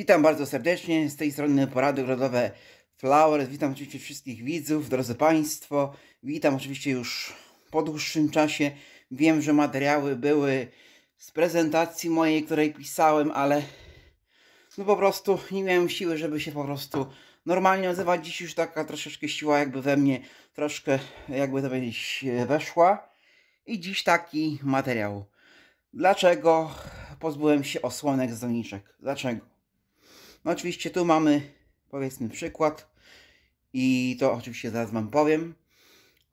Witam bardzo serdecznie, z tej strony porady ogrodowe Flowers, witam oczywiście wszystkich widzów, drodzy Państwo, witam oczywiście już po dłuższym czasie, wiem, że materiały były z prezentacji mojej, której pisałem, ale no po prostu nie miałem siły, żeby się po prostu normalnie odzywać, dziś już taka troszeczkę siła jakby we mnie, troszkę jakby to powiedzieć weszła i dziś taki materiał. Dlaczego pozbyłem się osłonek z doniczek? Dlaczego? No oczywiście tu mamy powiedzmy przykład i to oczywiście zaraz Wam powiem.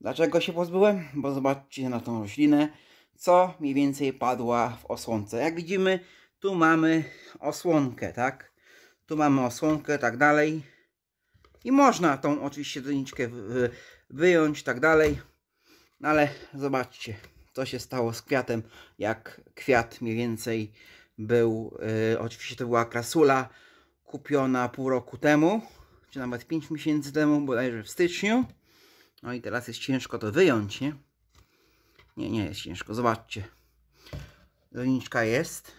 Dlaczego się pozbyłem? Bo zobaczcie na tą roślinę, co mniej więcej padła w osłonce. Jak widzimy, tu mamy osłonkę, tak? Tu mamy osłonkę, tak dalej. I można tą oczywiście doniczkę wyjąć, tak dalej. No ale zobaczcie, co się stało z kwiatem, jak kwiat mniej więcej był, y, oczywiście to była krasula, kupiona pół roku temu, czy nawet 5 miesięcy temu, bodajże w styczniu. No i teraz jest ciężko to wyjąć, nie? Nie, nie jest ciężko, zobaczcie. Doniczka jest.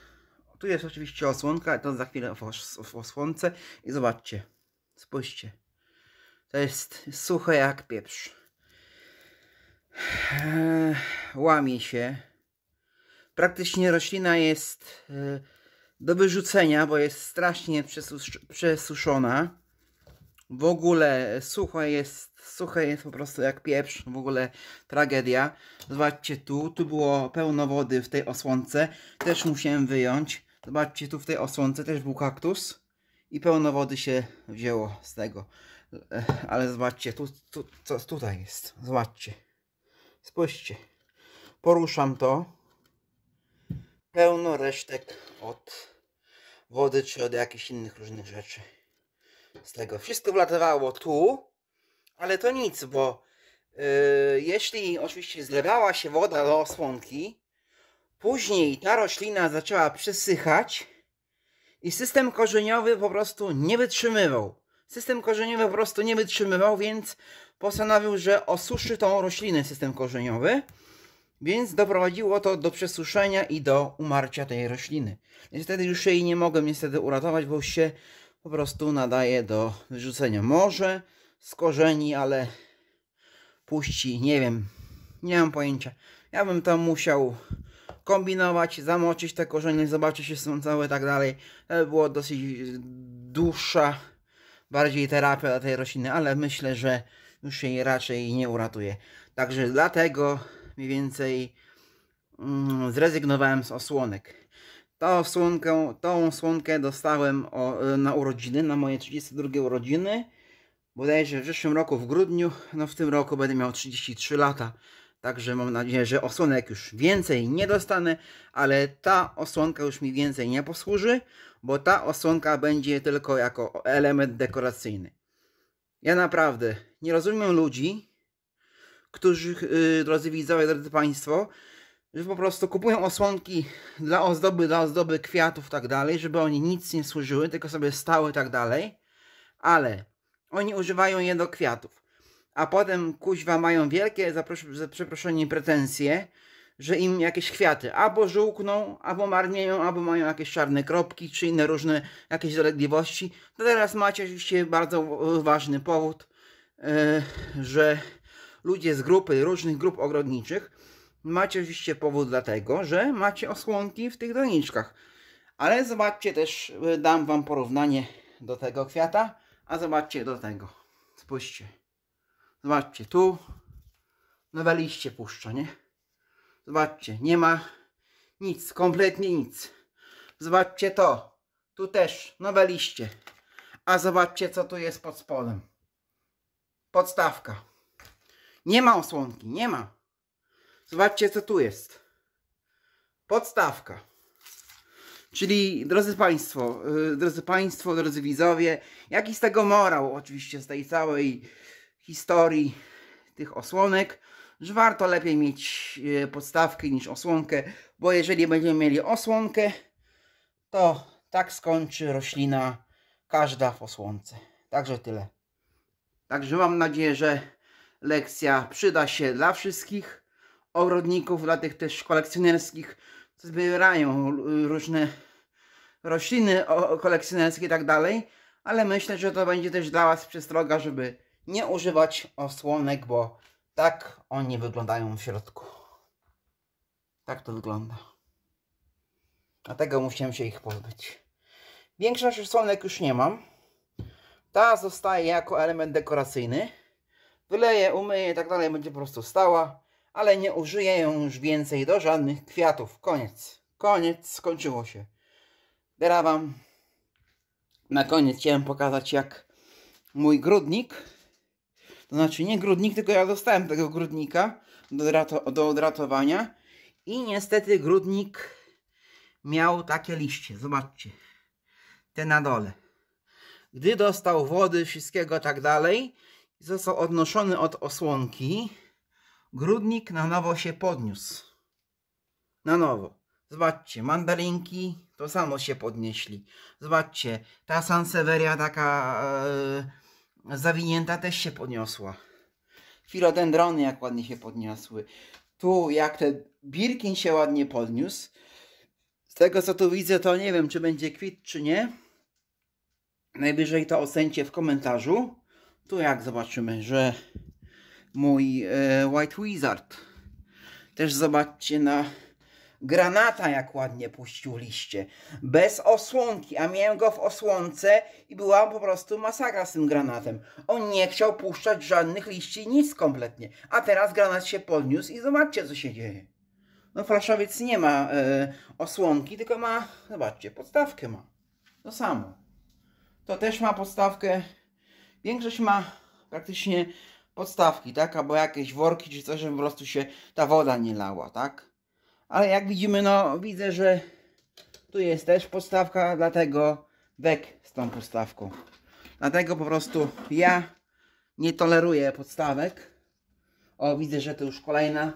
Tu jest oczywiście osłonka, to za chwilę w osłonce. I zobaczcie, spójrzcie. To jest suche jak pieprz. Eee, łamie się. Praktycznie roślina jest e, do wyrzucenia, bo jest strasznie przesuszona. W ogóle suche jest, suche jest po prostu jak pieprz, w ogóle tragedia. Zobaczcie tu, tu było pełno wody w tej osłonce, też musiałem wyjąć. Zobaczcie tu w tej osłonce też był kaktus i pełno wody się wzięło z tego. E, ale zobaczcie, tu, tu, co tutaj jest, zobaczcie. Spójrzcie, poruszam to pełno resztek od wody czy od jakichś innych różnych rzeczy. Z tego wszystko wlatywało tu, ale to nic, bo yy, jeśli oczywiście zlewała się woda do osłonki, później ta roślina zaczęła przesychać i system korzeniowy po prostu nie wytrzymywał. System korzeniowy po prostu nie wytrzymywał, więc postanowił, że osuszy tą roślinę system korzeniowy. Więc doprowadziło to do przesuszenia i do umarcia tej rośliny. Niestety już jej nie mogłem niestety uratować, bo się po prostu nadaje do wyrzucenia. Może z korzeni, ale puści, nie wiem, nie mam pojęcia. Ja bym tam musiał kombinować, zamoczyć te korzenie, zobaczyć czy są całe i tak dalej. To by było dosyć dłuższa, bardziej terapia dla tej rośliny, ale myślę, że już jej raczej nie uratuje. Także dlatego mniej więcej mm, zrezygnowałem z osłonek. Tą osłonkę, tą osłonkę dostałem e, na urodziny, na moje 32 urodziny. Bodajże w zeszłym roku, w grudniu, no w tym roku będę miał 33 lata. Także mam nadzieję, że osłonek już więcej nie dostanę, ale ta osłonka już mi więcej nie posłuży, bo ta osłonka będzie tylko jako element dekoracyjny. Ja naprawdę nie rozumiem ludzi, którzy, y, drodzy widzowie, drodzy Państwo, że po prostu kupują osłonki dla ozdoby, dla ozdoby kwiatów i tak dalej, żeby oni nic nie służyły, tylko sobie stały i tak dalej, ale oni używają je do kwiatów. A potem kuźwa mają wielkie, za, przeproszenie, pretensje, że im jakieś kwiaty albo żółkną, albo marnieją, albo mają jakieś czarne kropki, czy inne różne jakieś dolegliwości. To teraz macie oczywiście bardzo e, ważny powód, yy, że ludzie z grupy, różnych grup ogrodniczych, macie oczywiście powód dlatego, że macie osłonki w tych doniczkach. Ale zobaczcie też, y, dam Wam porównanie do tego kwiata, a zobaczcie do tego. Spójrzcie. Zobaczcie, tu nowe liście puszcza, nie? Zobaczcie, nie ma nic, kompletnie nic. Zobaczcie to. Tu też nowe liście. A zobaczcie, co tu jest pod spodem. Podstawka. Nie ma osłonki, nie ma. Zobaczcie, co tu jest. Podstawka. Czyli, drodzy Państwo, y, drodzy Państwo, drodzy widzowie, jaki z tego morał, oczywiście, z tej całej historii tych osłonek, że warto lepiej mieć y, podstawkę niż osłonkę, bo jeżeli będziemy mieli osłonkę, to tak skończy roślina każda w osłonce. Także tyle. Także mam nadzieję, że lekcja przyda się dla wszystkich ogrodników, dla tych też kolekcjonerskich, co zbierają różne rośliny kolekcjonerskie i tak dalej, ale myślę, że to będzie też dla Was przestroga, żeby nie używać osłonek, bo tak oni wyglądają w środku. Tak to wygląda. Dlatego musiałem się ich pozbyć. Większość osłonek już nie mam. Ta zostaje jako element dekoracyjny wyleje, umyje, i tak dalej, będzie po prostu stała, ale nie użyję ją już więcej do żadnych kwiatów. Koniec. Koniec, skończyło się. Teraz Wam na koniec chciałem pokazać, jak mój grudnik, to znaczy nie grudnik, tylko ja dostałem tego grudnika do, rato, do odratowania i niestety grudnik miał takie liście, zobaczcie, te na dole. Gdy dostał wody, wszystkiego tak dalej, został odnoszony od osłonki, grudnik na nowo się podniósł. Na nowo. Zobaczcie, mandarinki to samo się podnieśli. Zobaczcie, ta Sanseveria taka e, zawinięta też się podniosła. Filodendrony jak ładnie się podniosły. Tu jak ten Birkin się ładnie podniósł. Z tego co tu widzę to nie wiem czy będzie kwit czy nie. Najwyżej to ocencie w komentarzu. Tu jak zobaczymy, że mój e, White Wizard. Też zobaczcie na granata, jak ładnie puścił liście. Bez osłonki, a miałem go w osłonce i była po prostu masakra z tym granatem. On nie chciał puszczać żadnych liści, nic kompletnie. A teraz granat się podniósł i zobaczcie, co się dzieje. No flaszowiec nie ma e, osłonki, tylko ma, zobaczcie, podstawkę ma. To samo. To też ma podstawkę Większość ma praktycznie podstawki, tak? Albo jakieś worki czy coś, żeby po prostu się ta woda nie lała, tak? Ale jak widzimy, no widzę, że tu jest też podstawka, dlatego wek z tą podstawką. Dlatego po prostu ja nie toleruję podstawek. O, widzę, że to już kolejna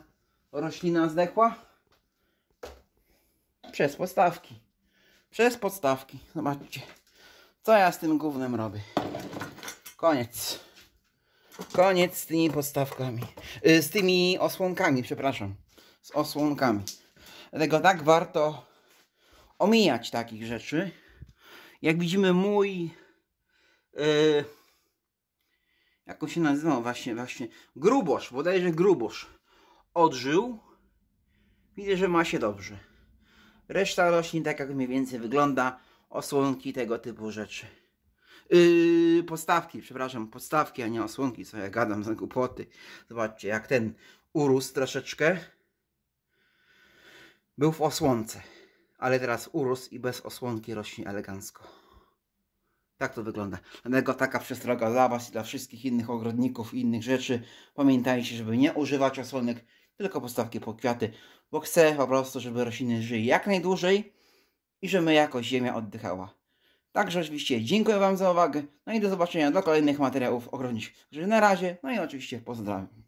roślina zdechła. Przez podstawki. Przez podstawki. Zobaczcie, co ja z tym głównym robię. Koniec. Koniec z tymi postawkami. Y, z tymi osłonkami, przepraszam. Z osłonkami. Dlatego tak warto omijać takich rzeczy. Jak widzimy mój... Yy, jak on się nazywał właśnie, właśnie? Grubosz, bodajże Grubosz. Odżył. Widzę, że ma się dobrze. Reszta roślin tak jak mniej więcej wygląda. Osłonki tego typu rzeczy. Yy, podstawki, przepraszam, podstawki, a nie osłonki, co ja gadam za głupoty. Zobaczcie, jak ten urósł troszeczkę. Był w osłonce, ale teraz urósł i bez osłonki rośnie elegancko. Tak to wygląda. Dlatego taka przestroga dla Was i dla wszystkich innych ogrodników i innych rzeczy. Pamiętajcie, żeby nie używać osłonek, tylko postawki po kwiaty, bo chcę po prostu, żeby rośliny żyły jak najdłużej i żeby jakoś ziemia oddychała. Także oczywiście dziękuję Wam za uwagę, no i do zobaczenia do kolejnych materiałów ogrodniczych. Na razie, no i oczywiście pozdrawiam.